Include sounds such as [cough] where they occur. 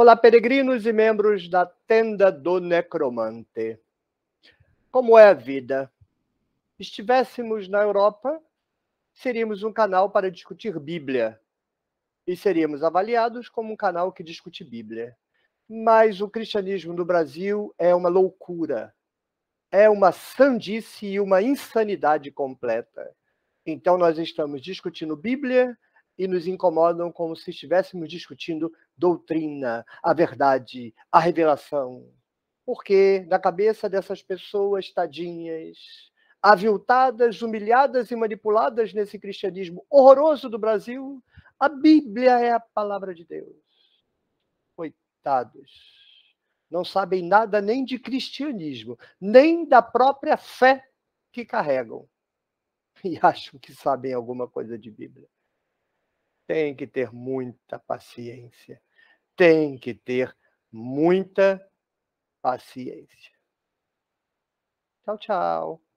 Olá, peregrinos e membros da tenda do necromante. Como é a vida? Estivéssemos na Europa, seríamos um canal para discutir Bíblia e seríamos avaliados como um canal que discute Bíblia. Mas o cristianismo no Brasil é uma loucura, é uma sandice e uma insanidade completa. Então, nós estamos discutindo Bíblia, e nos incomodam como se estivéssemos discutindo doutrina, a verdade, a revelação. Porque na cabeça dessas pessoas tadinhas, aviltadas, humilhadas e manipuladas nesse cristianismo horroroso do Brasil, a Bíblia é a palavra de Deus. Coitados. Não sabem nada nem de cristianismo, nem da própria fé que carregam. E [laughs] acham que sabem alguma coisa de Bíblia tem que ter muita paciência. Tem que ter muita paciência. Tchau, tchau.